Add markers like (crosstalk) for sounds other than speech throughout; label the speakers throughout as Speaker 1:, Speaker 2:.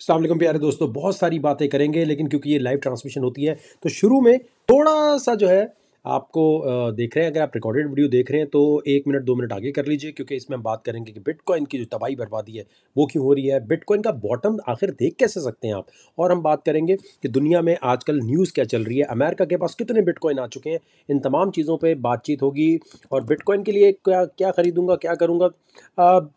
Speaker 1: अल्लाम प्यारे दोस्तों बहुत सारी बातें करेंगे लेकिन क्योंकि ये लाइव ट्रांसमिशन होती है तो शुरू में थोड़ा सा जो है आपको देख रहे हैं अगर आप रिकॉर्डेड वीडियो देख रहे हैं तो एक मिनट दो मिनट आगे कर लीजिए क्योंकि इसमें हम बात करेंगे कि बिटकॉइन की जो तबाही बर्बादी है वो क्यों हो रही है बिटकॉइन का बॉटम आखिर देख कैसे सकते हैं आप और हम बात करेंगे कि दुनिया में आजकल न्यूज़ क्या चल रही है अमेरिका के पास कितने बिटकॉइन आ चुके हैं इन तमाम चीज़ों पर बातचीत होगी और बिटकॉइन के लिए क्या क्या खरीदूँगा क्या करूँगा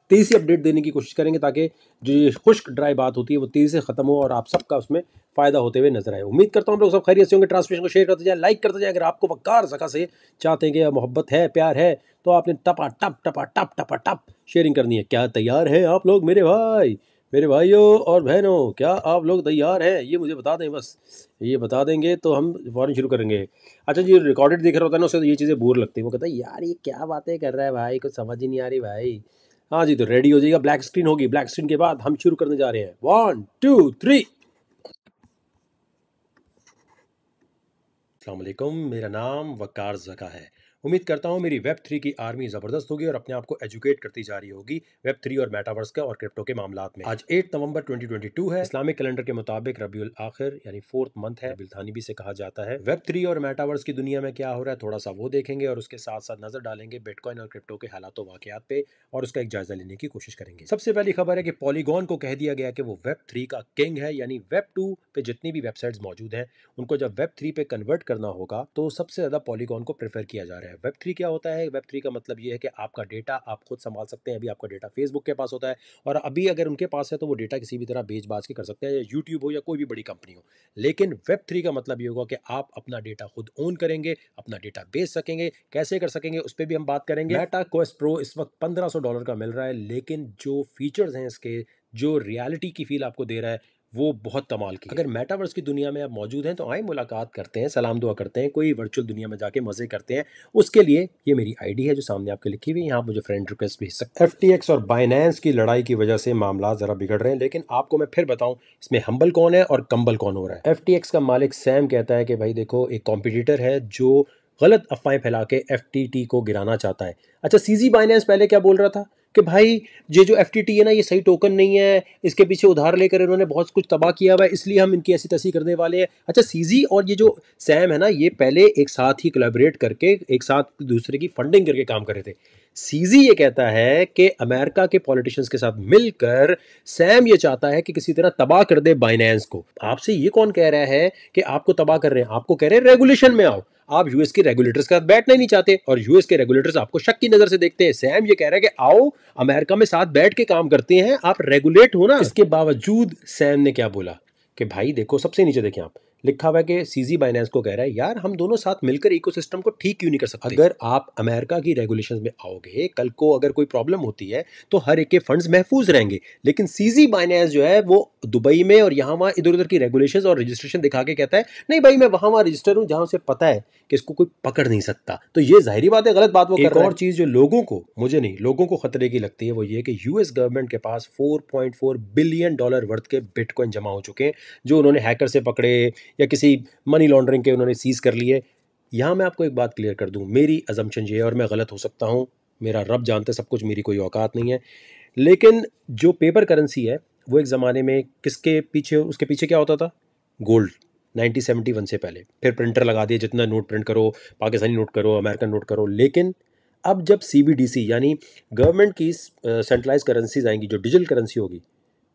Speaker 1: तेज़ी अपडेट देने की कोशिश करेंगे ताकि जो खुश्क ड्राई बात होती है वो तेज़ी से ख़त्म हो और आप सबका उसमें फायदा होते हुए नजर आए उम्मीद करता हूँ हम लोग सब खैरियत से होंगे ट्रांसमिशन को शेयर करते जाए लाइक करते जाए अगर आपको बकार सका से चाहते हैं कि मोहब्बत है प्यार है तो आपने टपा टप टपा टप टपा टप शेयरिंग करनी है क्या तैयार है आप लोग मेरे भाई मेरे भाइयों और बहनों क्या आप लोग तैयार हैं ये मुझे बता दें बस ये बता देंगे तो हम फॉरन शुरू करेंगे अच्छा जी रिकॉर्डेड देख रहा होता है ना उससे तो ये चीज़ें बोर लगती है वो कहता है यार ये क्या बातें कर रहा है भाई कुछ समझ ही नहीं आ रही भाई हाँ जी तो रेडी हो जाएगा ब्लैक स्क्रीन होगी ब्लैक स्क्रीन के बाद हम शुरू करने जा रहे हैं वन टू थ्री अल्लाम मेरा नाम वक़ार ज़का है उम्मीद करता हूँ मेरी वेब थ्री की आर्मी ज़बरदस्त होगी और अपने आप को एजुकेट करती जा रही होगी वेब थ्री और मेटावर्स के और क्रिप्टो के मामला में आज एट नवंबर 2022 है इस्लामिक कैलेंडर के मुताबिक रबी आखिर यानी फोर्थ मंथ है बिल्थानी भी से कहा जाता है वेब थ्री और मेटावर्स की दुनिया में क्या हो रहा है थोड़ा सा वो देखेंगे और उसके साथ साथ नजर डालेंगे बिटकॉइन और क्रिप्टो के हालात वाकत पे और उसका एक जायजा लेने की कोशिश करेंगे सबसे पहली खबर है कि पॉलीगॉन को कह दिया गया कि वो वेब थ्री का किंग है यानी वेब टू पे जितनी भी वेबसाइट मौजूद है उनको जब वेब थ्री पे कन्वर्ट करना होगा तो सबसे ज्यादा पॉलीगॉन को प्रेफर किया जा रहा है है वेब थ्री क्या होता है वेब थ्री का मतलब ये है कि आपका डेटा आप खुद संभाल सकते हैं अभी आपका डेटा फेसबुक के पास होता है और अभी अगर उनके पास है तो वो डेटा किसी भी तरह बेच बाज के कर सकते हैं या यूट्यूब हो या कोई भी बड़ी कंपनी हो लेकिन वेब थ्री का मतलब ये होगा कि आप अपना डेटा खुद ओन करेंगे अपना डेटा बेच सकेंगे कैसे कर सकेंगे उस पर भी हम बात करेंगे डाटा क्वेस्ट प्रो इस वक्त पंद्रह डॉलर का मिल रहा है लेकिन जो फीचर्स हैं इसके जो रियलिटी की फील आपको दे रहा है वो बहुत कमाल की अगर मेटावर्स की दुनिया में आप मौजूद हैं तो आए मुलाकात करते हैं सलाम दुआ करते हैं कोई वर्चुअल दुनिया में जाके मज़े करते हैं उसके लिए ये मेरी आईडी है जो सामने आपके लिखी हुई है यहाँ मुझे फ्रेंड रिक्वेस्ट भेज सकते हैं एफ और बाइनेंस की लड़ाई की वजह से मामला ज़रा बिगड़ रहे हैं लेकिन आपको मैं फिर बताऊँ इसमें हम्बल कौन है और कम्बल कौन हो रहा है एफ का मालिक सैम कहता है कि भाई देखो एक कॉम्पिटिटर है जो गलत अफवाहें फैला के एफ को गिराना चाहता है अच्छा सी जी बाइनेंस पहले क्या बोल रहा था कि भाई ये जो एफ है ना ये सही टोकन नहीं है इसके पीछे उधार लेकर इन्होंने बहुत कुछ तबाह किया हुआ है इसलिए हम इनकी ऐसी तसी करने वाले हैं अच्छा सीजी और ये जो सैम है ना ये पहले एक साथ ही कोलेबरेट करके एक साथ दूसरे की फंडिंग करके काम कर रहे थे सीजी ये कहता है कि अमेरिका के पॉलिटिशियंस के साथ मिलकर सैम ये चाहता है कि किसी तरह तबाह कर दे बाइनेंस को आपसे ये कौन कह रहा है कि आपको तबाह कर रहे हैं आपको कह रहे हैं रेगुलेशन में आओ आप यूएस के रेगुलेटर्स के साथ बैठना ही नहीं चाहते और यूएस के रेगुलेटर्स आपको शक की नजर से देखते हैं सैम ये कह रहा है कि आओ अमेरिका में साथ बैठ के काम करते हैं आप रेगुलेट हो ना इसके बावजूद सैम ने क्या बोला कि भाई देखो सबसे नीचे देखें आप लिखा हुआ है कि सीजी बाइनेंस को कह रहा है यार हम दोनों साथ मिलकर इकोसिस्टम को ठीक क्यों नहीं कर सकते अगर आप अमेरिका की रेगुलेशन में आओगे कल को अगर कोई प्रॉब्लम होती है तो हर एक के फंड्स महफूज रहेंगे लेकिन सीजी बाइनेंस जो है वो दुबई में और यहाँ वहाँ इधर उधर की रेगुलेशन और रजिस्ट्रेशन दिखा के कहता है नहीं भाई मैं वहाँ वहाँ रजिस्टर हूँ जहाँ उसे पता है कि इसको कोई पकड़ नहीं सकता तो ये जाहरी बात है गलत बात वो एक और चीज़ जो लोगों को मुझे नहीं लोगों को खतरे की लगती है वो ये कि यूएस गवर्नमेंट के पास फोर बिलियन डॉलर वर्थ के बिटकॉइन जमा हो चुके हैं जो उन्होंने हैकर से पकड़े या किसी मनी लॉन्ड्रिंग के उन्होंने सीज़ कर लिए यहाँ मैं आपको एक बात क्लियर कर दूँ मेरी अजम्पन ये है और मैं गलत हो सकता हूँ मेरा रब जानते सब कुछ मेरी कोई औकात नहीं है लेकिन जो पेपर करेंसी है वो एक ज़माने में किसके पीछे उसके पीछे क्या होता था गोल्ड 1971 से पहले फिर प्रिंटर लगा दिए जितना नोट प्रिंट करो पाकिस्तानी नोट करो अमेरिकन नोट करो लेकिन अब जब सी यानी गवर्नमेंट की सेंट्रलाइज uh, करेंसीज आएंगी जो डिजिटल करेंसी होगी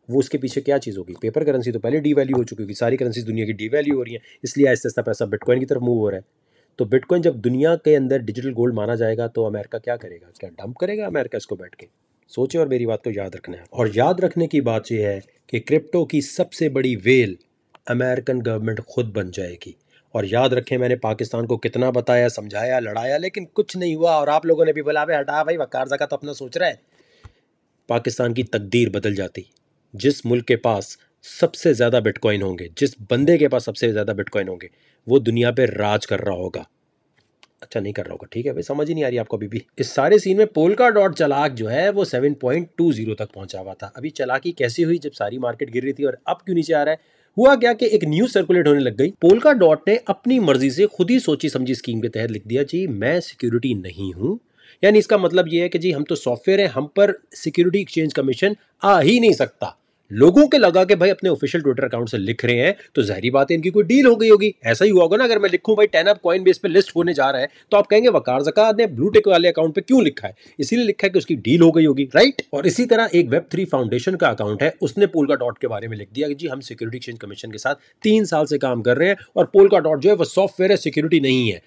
Speaker 1: वो उसके पीछे क्या चीज़ होगी पेपर करेंसी तो पहले डीवैल्यू हो चुकी होगी सारी करेंसी दुनिया की डीवैल्यू हो रही है इसलिए ऐसे ऐसा पैसा बिटकॉइन की तरफ मूव हो रहा है तो बिटकॉइन जब दुनिया के अंदर डिजिटल गोल्ड माना जाएगा तो अमेरिका क्या करेगा क्या डंप करेगा अमेरिका इसको बैठ के सोचे और मेरी बात को याद रखना है और याद रखने की बात यह है कि क्रिप्टो की सबसे बड़ी वेल अमेरिकन गवर्नमेंट खुद बन जाएगी और याद रखें मैंने पाकिस्तान को कितना बताया समझाया लड़ाया लेकिन कुछ नहीं हुआ और आप लोगों ने भी बोला भाई हटा भाई वकार जगह तो अपना सोच रहा है पाकिस्तान की तकदीर बदल जाती जिस मुल्क के पास सबसे ज़्यादा बिटकॉइन होंगे जिस बंदे के पास सबसे ज़्यादा बिटकॉइन होंगे वो दुनिया पे राज कर रहा होगा अच्छा नहीं कर रहा होगा ठीक है भाई समझ ही नहीं आ रही आपको अभी भी इस सारे सीन में पोलका डॉट चलाक जो है वो सेवन पॉइंट टू जीरो तक पहुंचा हुआ था अभी चलाकी कैसी हुई जब सारी मार्केट गिर रही थी और अब क्यों नीचे आ रहा है हुआ क्या कि एक न्यूज सर्कुलेट होने लग गई पोलका डॉट ने अपनी मर्जी से खुद ही सोची समझी स्कीम के तहत लिख दिया जी मैं सिक्योरिटी नहीं हूँ यानी इसका मतलब ये है कि जी हम तो सॉफ्टवेयर है हम पर सिक्योरिटी एक्सचेंज कमीशन आ ही नहीं सकता लोगों के लगा कि भाई अपने ऑफिशियल ट्विटर अकाउंट से लिख रहे हैं तो जहरी बात है इनकी कोई डील हो गई होगी ऐसा ही हुआ होगा ना अगर मैं लिखूं भाई टेन अप कॉइन बेस पर लिस्ट होने जा रहा है तो आप कहेंगे वकार जका ने ब्लू टेक वाले अकाउंट पे क्यों लिखा है इसीलिए लिखा है कि उसकी डील हो गई होगी राइट और इसी तरह एक वेब थ्री फाउंडेशन का अकाउंट है उसने पोलका डॉट के बारे में लिख दिया कि जी हम सिक्योरिटी एक्सचेंज कमीशन के साथ तीन साल से काम कर रहे हैं और पोलका डॉट जो है वो सॉफ्टवेयर है सिक्योरिटी नहीं है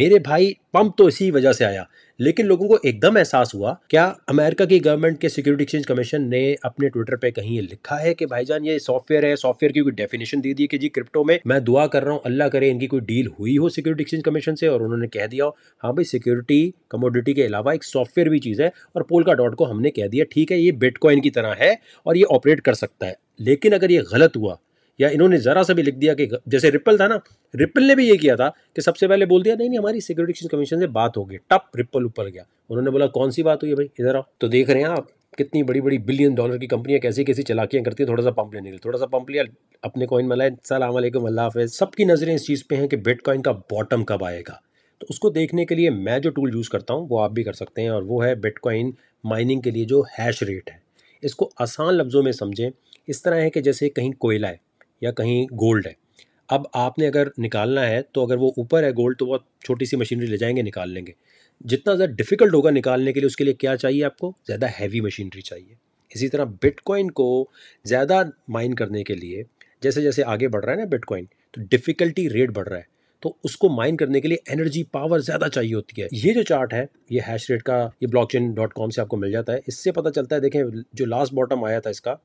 Speaker 1: मेरे भाई पंप तो इसी वजह से आया लेकिन लोगों को एकदम एहसास हुआ क्या अमेरिका की गवर्नमेंट के सिक्योरिटी एक्सचेंज कमीशन ने अपने ट्विटर पे कहीं ये लिखा है कि भाईजान ये सॉफ्टवेयर है सॉफ्टवेयर की कोई डेफिनेशन दे दी है कि जी क्रिप्टो में मैं दुआ कर रहा हूँ अल्लाह करे इनकी कोई डील हुई हो सिक्योरिटी एक्सचेंज कमीशन से और उन्होंने कह दिया हाँ भाई सिक्योरिटी कमोडिटी के अलावा एक सॉफ्टवेयर भी चीज़ है और पोलका डॉट को हमने कह दिया ठीक है ये बिटकॉइन की तरह है और ये ऑपरेट कर सकता है लेकिन अगर ये गलत हुआ या इन्होंने ज़रा सा भी लिख दिया कि जैसे रिपल था ना रिपल ने भी ये किया था कि सबसे पहले बोल दिया नहीं नहीं हमारी सिक्योरिटी एक्सचेंज कमीशन से बात हो गई टप रिपल ऊपर गया उन्होंने बोला कौन सी बात हुई भाई इधर आओ तो देख रहे हैं आप कितनी बड़ी बड़ी बिलियन डॉलर की कंपनियां कैसी कैसी चलाकियां करती हैं थोड़ा सा पंप लेने के लिए थोड़ा सा पंप लिया अपने कॉइन मिला है वालेकुम अल्लाह हाफ सबकी नज़रें इस चीज़ पे हैं कि बिटकॉइन का बॉटम कब आएगा तो उसको देखने के लिए मैं जो टूल यूज़ करता हूँ वो आप भी कर सकते हैं और वो है बिटकॉइन माइनिंग के लिए जो हैश रेट है इसको आसान लफ्ज़ों में समझें इस तरह है कि जैसे कहीं कोयला है या कहीं गोल्ड है अब आपने अगर निकालना है तो अगर वो ऊपर है गोल्ड तो वह छोटी सी मशीनरी ले जाएंगे निकाल लेंगे जितना ज़्यादा डिफ़िकल्ट होगा निकालने के लिए उसके लिए क्या चाहिए आपको ज़्यादा हैवी मशीनरी चाहिए इसी तरह बिटकॉइन को ज़्यादा माइन करने के लिए जैसे जैसे आगे बढ़ रहा है ना बिटकॉइन तो डिफ़िकल्टी रेट बढ़ रहा है तो उसको माइन करने के लिए एनर्जी पावर ज़्यादा चाहिए होती है ये जो चार्ट है ये हैश रेट का ये ब्लॉक डॉट कॉम से आपको मिल जाता है इससे पता चलता है देखें जो लास्ट बॉटम आया था इसका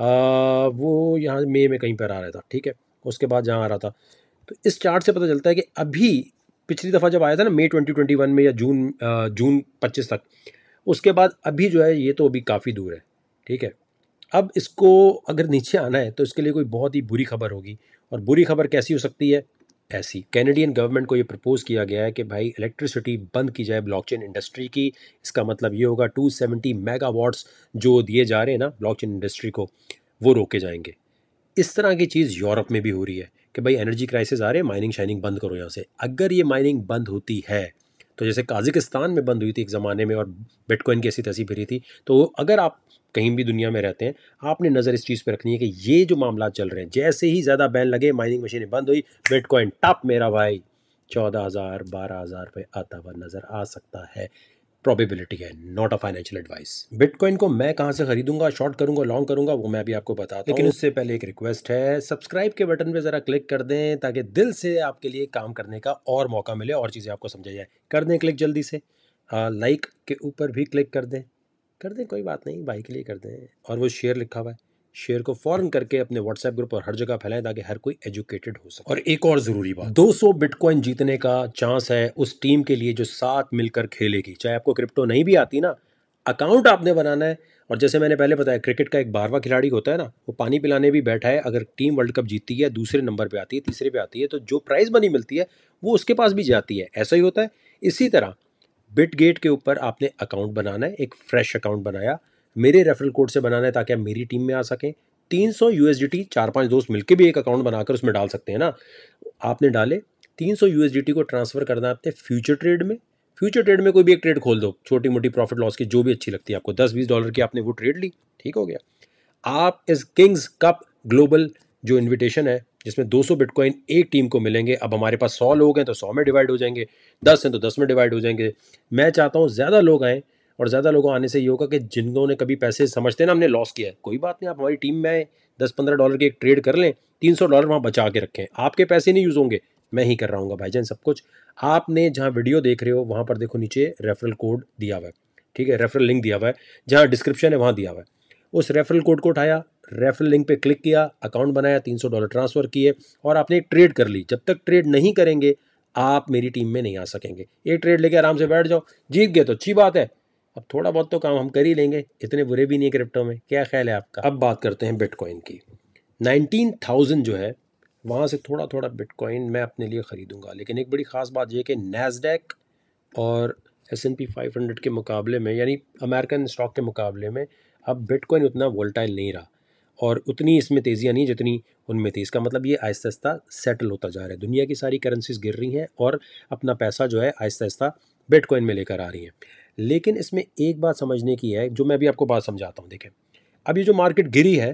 Speaker 1: वो यहाँ मे में कहीं पर आ रहा था ठीक है उसके बाद जहाँ आ रहा था तो इस चार्ट से पता चलता है कि अभी पिछली दफ़ा जब आया था ना मई 2021 में या जून जून 25 तक उसके बाद अभी जो है ये तो अभी काफ़ी दूर है ठीक है अब इसको अगर नीचे आना है तो इसके लिए कोई बहुत ही बुरी खबर होगी और बुरी खबर कैसी हो सकती है ऐसी कैनेडियन गवर्नमेंट को ये प्रपोज़ किया गया है कि भाई इलेक्ट्रिसिटी बंद की जाए ब्लॉकचेन इंडस्ट्री की इसका मतलब ये होगा 270 मेगावाट्स जो दिए जा रहे हैं ना ब्लॉकचेन इंडस्ट्री को वो रोके जाएंगे इस तरह की चीज़ यूरोप में भी हो रही है कि भाई एनर्जी क्राइसिस आ रहे हैं माइनिंग शाइनिंग बंद करो यहाँ से अगर ये माइनिंग बंद होती है तो जैसे काजिकिस्तान में बंद हुई थी एक ज़माने में और बिटकॉइन की ऐसी तैसी फिरी थी तो अगर आप कहीं भी दुनिया में रहते हैं आपने नज़र इस चीज़ पर रखनी है कि ये जो मामला चल रहे हैं जैसे ही ज़्यादा बैन लगे माइनिंग मशीनें बंद हुई बिटकॉइन टप मेरा भाई चौदह हज़ार बारह हज़ार रुपये आता हुआ नज़र आ सकता है प्रॉबिबिलिटी है not a financial advice bitcoin को मैं कहाँ से खरीदूंगा शॉर्ट करूंगा लॉन्ग करूंगा वो मैं भी आपको बता लेकिन उससे पहले एक रिक्वेस्ट है सब्सक्राइब के बटन पे जरा क्लिक कर दें ताकि दिल से आपके लिए काम करने का और मौका मिले और चीज़ें आपको समझ जाए कर दें क्लिक जल्दी से लाइक हाँ, के ऊपर भी क्लिक कर दें कर दें कोई बात नहीं भाई के लिए कर दें और वो शेयर लिखा हुआ है शेयर को फॉरन करके अपने व्हाट्सएप ग्रुप और हर जगह फैलाएं ताकि हर कोई एजुकेटेड हो सके और एक और ज़रूरी बात 200 बिटकॉइन जीतने का चांस है उस टीम के लिए जो साथ मिलकर खेलेगी चाहे आपको क्रिप्टो नहीं भी आती ना अकाउंट आपने बनाना है और जैसे मैंने पहले बताया क्रिकेट का एक बारवा खिलाड़ी होता है ना वो पानी पिलाने भी बैठा है अगर टीम वर्ल्ड कप जीतती है दूसरे नंबर पर आती है तीसरे पे आती है तो जो प्राइज़ बनी मिलती है वो उसके पास भी जाती है ऐसा ही होता है इसी तरह बिट गेट के ऊपर आपने अकाउंट बनाना है एक फ्रेश अकाउंट बनाया मेरे रेफरल कोड से बनाना है ताकि आप मेरी टीम में आ सकें तीन सौ यू चार पाँच दोस्त मिलकर भी एक अकाउंट बनाकर उसमें डाल सकते हैं ना आपने डाले तीन सौ यू को ट्रांसफ़र करना है आपने फ्यूचर ट्रेड में फ्यूचर ट्रेड में कोई भी एक ट्रेड खोल दो छोटी मोटी प्रॉफिट लॉस की जो भी अच्छी लगती है आपको दस बीस डॉलर की आपने वो ट्रेड ली ठीक हो गया आप इस किंग्स कप ग्लोबल जो इन्विटेशन है जिसमें 200 बिटकॉइन एक टीम को मिलेंगे अब हमारे पास 100 लोग हैं तो 100 में डिवाइड हो जाएंगे 10 हैं तो 10 में डिवाइड हो जाएंगे मैं चाहता हूँ ज़्यादा लोग आएँ और ज़्यादा लोगों आने से ये होगा कि जिन लोगों ने कभी पैसे समझते ना हमने लॉस किया है कोई बात नहीं आप हमारी टीम में आए दस पंद्रह डॉलर की एक ट्रेड कर लें तीन सौ डॉलर वहाँ बचा के रखें आपके पैसे नहीं यूज़ होंगे मैं ही कर रहा हूँ भाईजान सब कुछ आपने जहाँ वीडियो देख रहे हो वहाँ पर देखो नीचे रेफरल कोड दिया हुआ है ठीक है रेफरल लिंक दिया हुआ है जहाँ डिस्क्रिप्शन है वहाँ दिया हुआ है उस रेफरल कोड को उठाया रेफरल लिंक पे क्लिक किया अकाउंट बनाया 300 डॉलर ट्रांसफ़र किए और आपने एक ट्रेड कर ली जब तक ट्रेड नहीं करेंगे आप मेरी टीम में नहीं आ सकेंगे एक ट्रेड लेके आराम से बैठ जाओ जीत गए तो अच्छी बात है अब थोड़ा बहुत तो काम हम कर ही लेंगे इतने बुरे भी नहीं क्रिप्टो में क्या ख्याल है आपका अब बात करते हैं बिटकॉइन की नाइनटीन थाउजेंड जो है वहाँ से थोड़ा थोड़ा बिटकॉइन मैं अपने लिए ख़रीदूँगा लेकिन एक बड़ी ख़ास बात यह कि नैसडेक और S and P five hundred के मुकाबले में यानी अमेरिकन स्टॉक के मुकाबले में अब बिटकॉइन उतना वोल्टाइल नहीं रहा और उतनी इसमें तेज़ियाँ नहीं जितनी उनमें थी इसका मतलब ये आहिस्ता आहिस्ता सेटल होता जा रहा है दुनिया की सारी करेंसीज गिर रही हैं और अपना पैसा जो है आहिस्ता आहिस्ता बिटकॉइन में लेकर आ रही हैं लेकिन इसमें एक बात समझने की है जो मैं अभी आपको बात समझाता हूँ देखें अब ये जो मार्केट गिरी है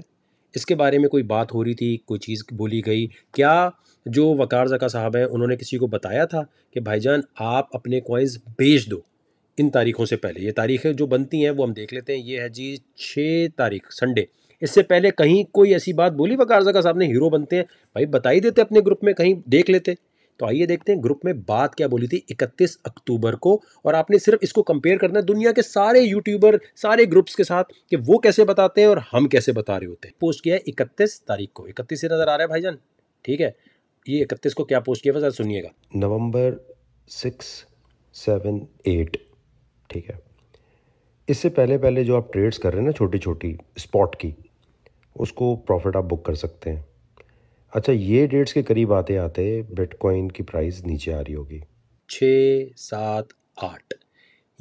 Speaker 1: इसके बारे में कोई बात हो रही थी कोई चीज़ बोली गई क्या जो वकार जका साहब हैं उन्होंने किसी को बताया था कि भाईजान आप अपने कॉइन्स बेच दो इन तारीख़ों से पहले ये तारीखें जो बनती हैं वो हम देख लेते हैं ये है जी छः तारीख संडे इससे पहले कहीं कोई ऐसी बात बोली वकार जका साहब ने हीरो बनते हैं भाई बता ही देते अपने ग्रुप में कहीं देख लेते तो आइए देखते हैं ग्रुप में बात क्या बोली थी 31 अक्टूबर को और आपने सिर्फ इसको कंपेयर करना है दुनिया के सारे यूट्यूबर सारे ग्रुप्स के साथ कि वो कैसे बताते हैं और हम कैसे बता रहे होते हैं पोस्ट किया है इकतीस तारीख को इकतीस से नज़र आ रहा है भाईजान ठीक है ये इकतीस को क्या पोस्ट किया है सुनिएगा नवम्बर सिक्स सेवन एट ठीक है इससे पहले पहले जो आप ट्रेड्स कर रहे हैं ना छोटी छोटी स्पॉट की उसको प्रॉफिट आप बुक कर सकते हैं अच्छा ये डेट्स के करीब आते आते बिटकॉइन की प्राइस नीचे आ रही होगी छः सात आठ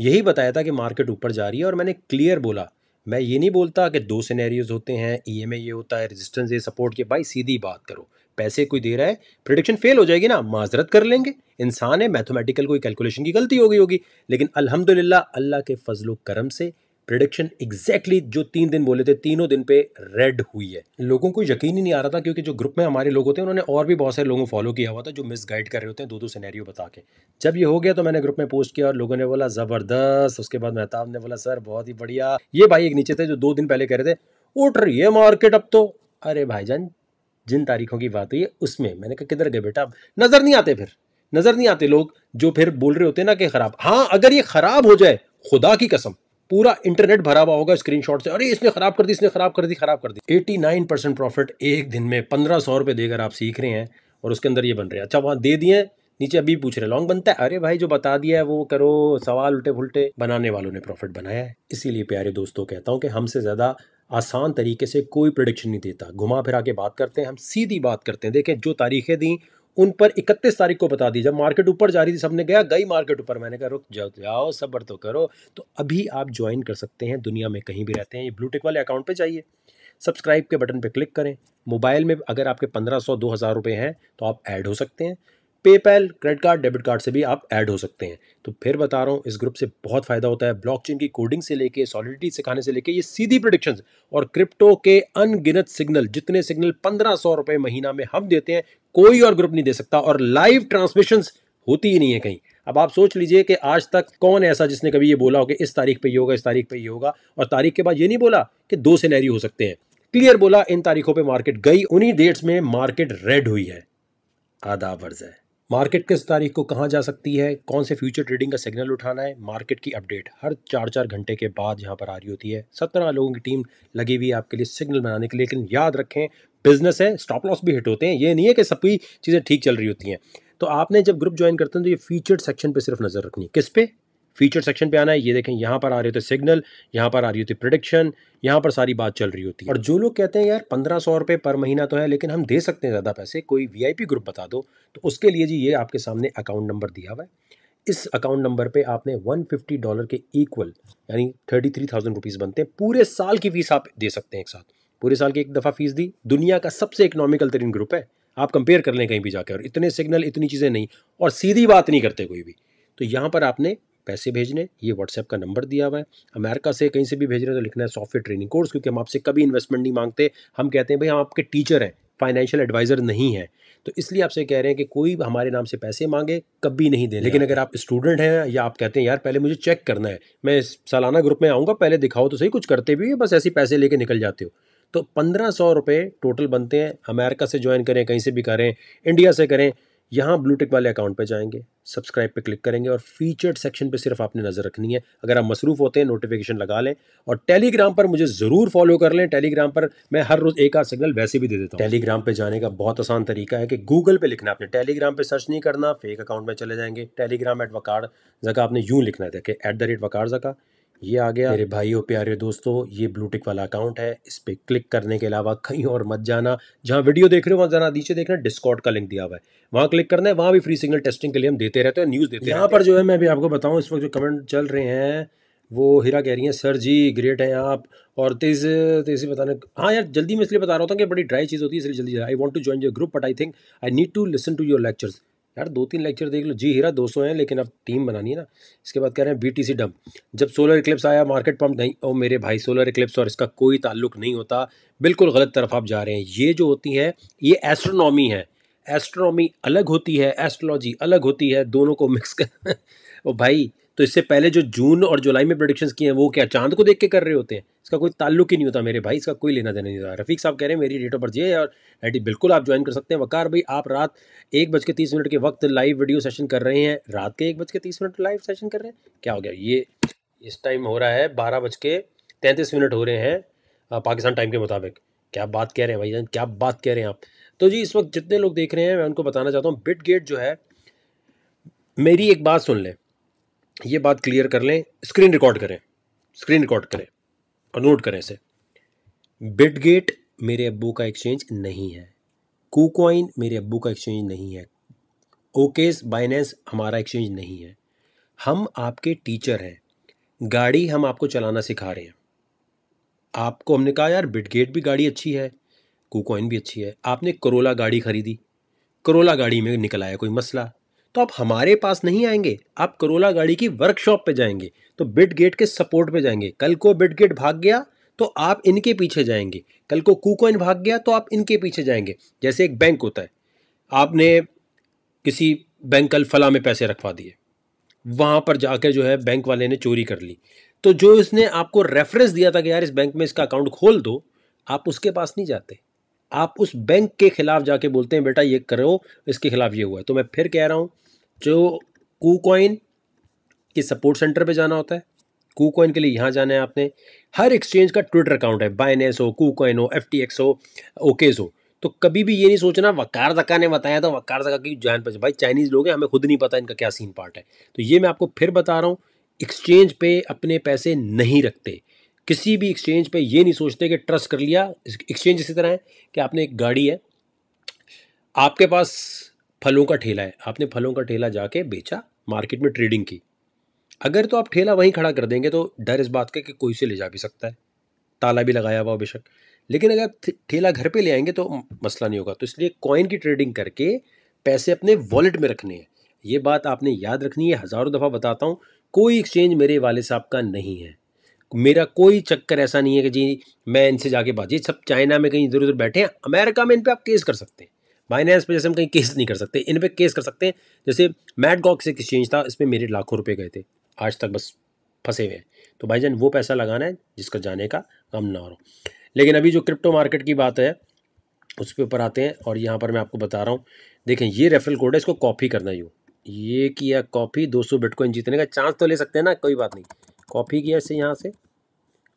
Speaker 1: यही बताया था कि मार्केट ऊपर जा रही है और मैंने क्लियर बोला मैं ये नहीं बोलता कि दो सिनेरियोज होते हैं ई e एम ये होता है रेजिस्टेंस ये सपोर्ट ये भाई सीधी बात करो पैसे कोई दे रहा है प्रोडिक्शन फेल हो जाएगी ना माजरत कर लेंगे इंसान है मैथमेटिकल कोई कैलकुलेशन की गलती हो गई होगी लेकिन अलहमदिल्ला अल्लाह के फजलो करम से प्रिडिक्शन एग्जैक्टली exactly जो तीन दिन बोले थे तीनों दिन पे रेड हुई है लोगों को यकीन ही नहीं आ रहा था क्योंकि जो ग्रुप में हमारे लोग होते हैं उन्होंने और भी बहुत सारे लोगों को फॉलो किया हुआ था जो मिस गाइड कर रहे होते हैं दो दो सिनेरियो बता के जब ये हो गया तो मैंने ग्रुप में पोस्ट किया और लोगों ने बोला ज़बरदस्त उसके बाद मेहताब ने बोला सर बहुत ही बढ़िया ये भाई एक नीचे थे जो दो दिन पहले कह रहे थे उठ रही है मार्केट अब तो अरे भाईजान जिन तारीखों की बात हुई है उसमें मैंने कहा किधर गए बेटा अब नज़र नहीं आते फिर नज़र नहीं आते लोग जो फिर बोल रहे होते ना कि ख़राब हाँ अगर ये ख़राब हो जाए खुदा की कसम पूरा इंटरनेट भरा हुआ होगा स्क्रीनशॉट से अरे इसने खराब कर दी इसने खराब कर दी खराब कर दी 89 परसेंट प्रॉफिट एक दिन में पंद्रह सौ रुपये देकर आप सीख रहे हैं और उसके अंदर ये बन रहे हैं अच्छा वहाँ दे दिए नीचे अभी पूछ रहे लॉन्ग बनता है अरे भाई जो बता दिया है वो करो सवाल उल्टे फुलटे बनाने वालों ने प्रॉफिट बनाया है इसीलिए प्यारे दोस्तों कहता हूँ कि हमसे ज़्यादा आसान तरीके से कोई प्रोडिक्शन नहीं देता घुमा फिरा के बात करते हैं हम सीधी बात करते हैं देखें जो तारीखें दी उन पर इकतीस तारीख को बता दी जब मार्केट ऊपर जा रही थी सबने गया गई मार्केट ऊपर मैंने कहा रुक जाओ जाओ सब्र तो करो तो अभी आप ज्वाइन कर सकते हैं दुनिया में कहीं भी रहते हैं ये ब्लूटेक वाले अकाउंट पे चाहिए सब्सक्राइब के बटन पे क्लिक करें मोबाइल में अगर आपके पंद्रह सौ दो हज़ार रुपये हैं तो आप ऐड हो सकते हैं PayPal credit card debit card से भी आप ऐड हो सकते हैं तो फिर बता रहा हूँ इस ग्रुप से बहुत फायदा होता है ब्लॉकचेन की कोडिंग से लेके सॉलिडिटी सिखाने से लेके ये सीधी प्रोडिक्शन और क्रिप्टो के अनगिनत सिग्नल जितने सिग्नल पंद्रह सौ रुपये महीना में हम देते हैं कोई और ग्रुप नहीं दे सकता और लाइव ट्रांसमिशन होती ही नहीं है कहीं अब आप सोच लीजिए कि आज तक कौन ऐसा जिसने कभी ये बोला हो कि इस तारीख पे ये होगा इस तारीख पे ये होगा और तारीख के बाद ये नहीं बोला कि दो सिनेरी हो सकते हैं क्लियर बोला इन तारीखों पे मार्केट गई उन्हीं डेट्स में मार्केट रेड हुई है आधा वर्ज है मार्केट किस तारीख को कहाँ जा सकती है कौन से फ्यूचर ट्रेडिंग का सिग्नल उठाना है मार्केट की अपडेट हर चार चार घंटे के बाद यहाँ पर आ रही होती है सत्रह लोगों की टीम लगी हुई है आपके लिए सिग्नल बनाने के लिए लेकिन याद रखें बिजनेस है स्टॉप लॉस भी हिट होते हैं ये नहीं है कि सभी चीज़ें ठीक चल रही होती हैं तो आपने जब ग्रुप ज्वाइन करते हैं तो ये फीचर्ड सेक्शन पे सिर्फ नज़र रखनी है किस पे फीचर सेक्शन पे आना है ये देखें यहाँ पर आ रहे होते सिग्नल यहाँ पर आ रही होती प्रोडिक्शन यहाँ पर सारी बात चल रही होती है और जो लोग कहते हैं यार पंद्रह सौ रुपये पर महीना तो है लेकिन हम दे सकते हैं ज़्यादा पैसे कोई वीआईपी ग्रुप बता दो तो उसके लिए जी ये आपके सामने अकाउंट नंबर दिया हुआ है इस अकाउंट नंबर पर आपने वन डॉलर के इक्वल यानी थर्टी थ्री थाउजेंड रुपीज़ बनते हैं पूरे साल की फ़ीस आप दे सकते हैं एक साथ पूरे साल की एक दफ़ा फ़ीस दी दुनिया का सबसे इकनॉमिकल तरीन ग्रुप है आप कंपेयर कर लें कहीं भी जाकर और इतने सिग्नल इतनी चीज़ें नहीं और सीधी बात नहीं करते कोई भी तो यहाँ पर आपने पैसे भेजने ये व्हाट्सएप का नंबर दिया हुआ है अमेरिका से कहीं से भी भेज रहे हैं तो लिखना है सॉफ्टवेयर ट्रेनिंग कोर्स क्योंकि हम आपसे कभी इन्वेस्टमेंट नहीं मांगते हम कहते हैं भाई हम आपके टीचर हैं फाइनेंशियल एडवाइज़र नहीं है तो इसलिए आपसे कह रहे हैं कि कोई हमारे नाम से पैसे मांगे कभी नहीं दे लेकिन अगर आप स्टूडेंट हैं या आप कहते हैं यार पहले मुझे चेक करना है मैं सालाना ग्रुप में आऊँगा पहले दिखाओ तो सही कुछ करते भी हो बस ऐसे पैसे लेके निकल जाते हो तो पंद्रह सौ रुपये टोटल बनते हैं अमेरिका से ज्वाइन करें कहीं से भी करें इंडिया से करें यहाँ ब्लू टिक वाले अकाउंट पर जाएंगे सब्सक्राइब पे क्लिक करेंगे और फीचर्ड सेक्शन पे सिर्फ आपने नज़र रखनी है अगर आप मसरूफ़ होते हैं नोटिफिकेशन लगा लें और टेलीग्राम पर मुझे ज़रूर फॉलो कर लें टेलीग्राम पर मैं हर रोज़ एक आध सिग्नल वैसे भी दे देता हूँ टेलीग्राम पर जाने का बहुत आसान तरीका है कि गूगल पर लिखना आपने टेलीग्राम पर सर्च नहीं करना फेक अकाउंट में चले जाएंगे टेलीग्राम एट वकार जगह आपने यूँ लिखना था कि एट द रेट वकार जगह ये आ गया मेरे और प्यारे दोस्तों ये ब्लूटिक वाला अकाउंट है इस पर क्लिक करने के अलावा कहीं और मत जाना जहाँ वीडियो देख रहे हो वहाँ जरा नीचे देखना डिस्कॉट का लिंक दिया हुआ है वहाँ क्लिक करना है वहाँ भी फ्री सिग्नल टेस्टिंग के लिए हम देते रहते हैं न्यूज़ देते हैं यहाँ पर जो है मैं अभी आपको बताऊँ इस वक्त जो कमेंट चल रहे हैं वो हीरा कह रही हैं सर जी ग्रेट हैं आप और तेज तेजी बताने हाँ यार जल्दी मैं इसलिए बता रहा था कि बड़ी ड्राई चीज़ होती है इसलिए जल्दी I want to join your group but I think I need to listen to your lectures यार दो तीन लेक्चर देख लो जी हीरा दो सौ हैं लेकिन अब टीम बनानी है ना इसके बाद कह रहे हैं बीटीसी डम जब सोलर इक्लिप्स आया मार्केट पंप नहीं ओ मेरे भाई सोलर इक्लिप्स और इसका कोई ताल्लुक नहीं होता बिल्कुल गलत तरफ आप जा रहे हैं ये जो होती है ये एस्ट्रोनॉमी है एस्ट्रोनॉमी अलग होती है एस्ट्रोलॉजी अलग होती है दोनों को मिक्स कर (laughs) ओ भाई तो इससे पहले जो जून और जुलाई में प्रोडिक्शन किए हैं वो क्या चांद को देख के कर रहे होते हैं इसका कोई ताल्लुक ही नहीं होता मेरे भाई इसका कोई लेना देना नहीं होता रफीक साहब कह रहे हैं मेरी डेट ऑफ बर्थ ये और आई बिल्कुल आप ज्वाइन कर सकते हैं वकार भाई आप रात एक बज के तीस मिनट के वक्त लाइव वीडियो सेशन कर रहे हैं रात के एक बज के तीस मिनट लाइव सेशन कर रहे हैं क्या हो गया ये इस टाइम हो रहा है बारह बज के तैंतीस मिनट हो रहे हैं पाकिस्तान टाइम के मुताबिक क्या बात कह रहे हैं भाई जान क्या बात कह रहे हैं आप तो जी इस वक्त जितने लोग देख रहे हैं मैं उनको बताना चाहता हूँ बिट गेट जो है मेरी एक बात सुन लें ये बात क्लियर कर लें स्क्रीन रिकॉर्ड करें स्क्रीन रिकॉर्ड करें और नोट करें इसे बिटगेट मेरे अब्बू का एक्सचेंज नहीं है कूकॉइन मेरे अब्बू का एक्सचेंज नहीं है ओकेस बाइनेंस हमारा एक्सचेंज नहीं है हम आपके टीचर हैं गाड़ी हम आपको चलाना सिखा रहे हैं आपको हमने कहा यार बिटगेट भी गाड़ी अच्छी है कूकॉइन भी अच्छी है आपने करोला गाड़ी खरीदी करोला गाड़ी में निकलाया कोई मसला तो आप हमारे पास नहीं आएंगे आप करोला गाड़ी की वर्कशॉप पे जाएंगे तो बिट गेट के सपोर्ट पे जाएंगे कल को बिट गेट भाग गया तो आप इनके पीछे जाएंगे कल को कूकॉइन भाग गया तो आप इनके पीछे जाएंगे जैसे एक बैंक होता है आपने किसी बैंक कल फला में पैसे रखवा दिए वहाँ पर जाकर जो है बैंक वाले ने चोरी कर ली तो जो इसने आपको रेफरेंस दिया था कि यार इस बैंक में इसका अकाउंट खोल दो आप उसके पास नहीं जाते आप उस बैंक के खिलाफ जाके बोलते हैं बेटा ये करो इसके खिलाफ ये हुआ है तो मैं फिर कह रहा हूँ जो कू के सपोर्ट सेंटर पे जाना होता है कू के लिए यहाँ जाना है आपने हर एक्सचेंज का ट्विटर अकाउंट है बाइनेस हो कू हो एफ टी एक्स हो ओकेस हो तो कभी भी ये नहीं सोचना वकार दका ने बताया था वकार दका की जान पहचान भाई चाइनीज़ लोग हैं हमें खुद नहीं पता इनका क्या सीन पार्ट है तो ये मैं आपको फिर बता रहा हूँ एक्सचेंज पे अपने पैसे नहीं रखते किसी भी एक्सचेंज पे ये नहीं सोचते कि ट्रस्ट कर लिया एक्सचेंज इसी तरह है कि आपने एक गाड़ी है आपके पास फलों का ठेला है आपने फलों का ठेला जाके बेचा मार्केट में ट्रेडिंग की अगर तो आप ठेला वहीं खड़ा कर देंगे तो डर इस बात का कि कोई से ले जा भी सकता है ताला भी लगाया हुआ बेशक लेकिन अगर ठेला घर पे ले आएंगे तो मसला नहीं होगा तो इसलिए कॉइन की ट्रेडिंग करके पैसे अपने वॉलेट में रखने हैं ये बात आपने याद रखनी है हज़ारों दफ़ा बताता हूँ कोई एक्सचेंज मेरे वाले साहब का नहीं है मेरा कोई चक्कर ऐसा नहीं है कि जी मैं इनसे जाके बाजी सब चाइना में कहीं इधर उधर बैठे हैं अमेरिका में इन पर आप केस कर सकते हैं फाइनेंस पे जैसे हम कहीं केस नहीं कर सकते इन पे केस कर सकते हैं जैसे मैट गॉक एक एक्सचेंज था इसमें मेरे लाखों रुपए गए थे आज तक बस फंसे हुए हैं तो जान वो पैसा लगाना है जिसका जाने का गम ना हो लेकिन अभी जो क्रिप्टो मार्केट की बात है पर ऊपर आते हैं और यहाँ पर मैं आपको बता रहा हूँ देखें ये रेफरल कोड है इसको कॉपी करना यू ये किया कॉपी 200 बिटकॉइन जीतने का चांस तो ले सकते हैं ना कोई बात नहीं कॉपी किया इसे यहाँ से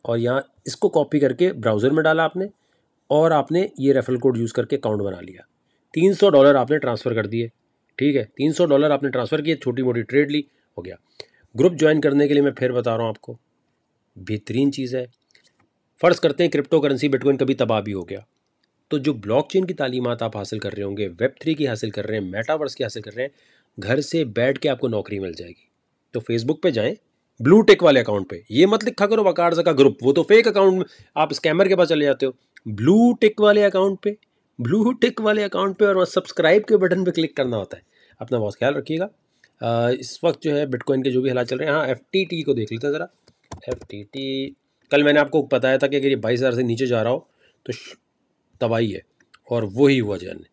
Speaker 1: और यहाँ इसको कॉपी करके ब्राउज़र में डाला आपने और आपने ये रेफरल कोड यूज़ करके अकाउंट बना लिया तीन सौ डॉलर आपने ट्रांसफ़र कर दिए ठीक है तीन सौ डॉलर आपने ट्रांसफ़र किए छोटी मोटी ट्रेड ली हो गया ग्रुप ज्वाइन करने के लिए मैं फिर बता रहा हूँ आपको बेहतरीन चीज़ है फ़र्ज़ करते हैं क्रिप्टो करेंसी बिटकॉइन कभी तबाह भी हो गया तो जो ब्लॉकचेन की तालीमत आप हासिल कर रहे होंगे वेब थ्री की हासिल कर रहे हैं मेटावर्स की हासिल कर रहे हैं घर से बैठ के आपको नौकरी मिल जाएगी तो फेसबुक पे जाएं ब्लू टेक वाले अकाउंट पे ये मत लिखा करो वकारजा का ग्रुप वो तो फेक अकाउंट आप स्कैमर के पास चले जाते हो ब्लू टेक वाले अकाउंट पर ब्लू टिक वाले अकाउंट पे और सब्सक्राइब के बटन पे क्लिक करना होता है अपना बहुत ख्याल रखिएगा इस वक्त जो है बिटकॉइन के जो भी हालात चल रहे हैं हाँ एफ टी टी को देख लेते हैं ज़रा एफ टी टी कल मैंने आपको बताया था कि अगर ये बाईस हज़ार से नीचे जा रहा हो तो तबाही है और वही हुआ जान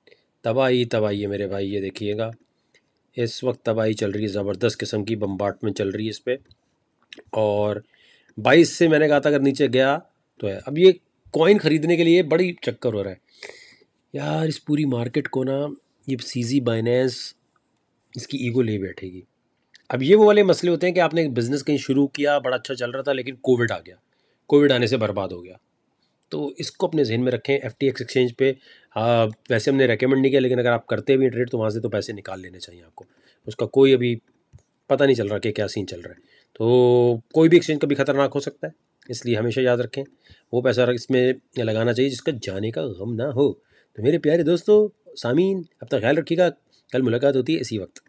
Speaker 1: तबाही तबाही है मेरे भाई ये देखिएगा इस वक्त तबाही चल रही है ज़बरदस्त किस्म की में चल रही है इस पर और बाईस से मैंने कहा था अगर नीचे गया तो है अब ये कॉइन ख़रीदने के लिए बड़ी चक्कर हो रहा है यार इस पूरी मार्केट को ना ये सीजी बाइनेंस इसकी ईगो ले बैठेगी अब ये वो वाले मसले होते हैं कि आपने बिज़नेस कहीं शुरू किया बड़ा अच्छा चल रहा था लेकिन कोविड आ गया कोविड आने से बर्बाद हो गया तो इसको अपने जहन में रखें एफ टी एक्स एक्सचेंज पर वैसे हमने रेकमेंड नहीं किया लेकिन अगर आप करते भी ट्रेड तो वहाँ से तो पैसे निकाल लेने चाहिए आपको उसका कोई अभी पता नहीं चल रहा कि क्या सीन चल रहा है तो कोई भी एक्सचेंज कभी ख़तरनाक हो सकता है इसलिए हमेशा याद रखें वो पैसा इसमें लगाना चाहिए जिसका जाने का गम ना हो तो मेरे प्यारे दोस्तों सामीन अपना तो ख्याल रखिएगा कल मुलाकात होती है इसी वक्त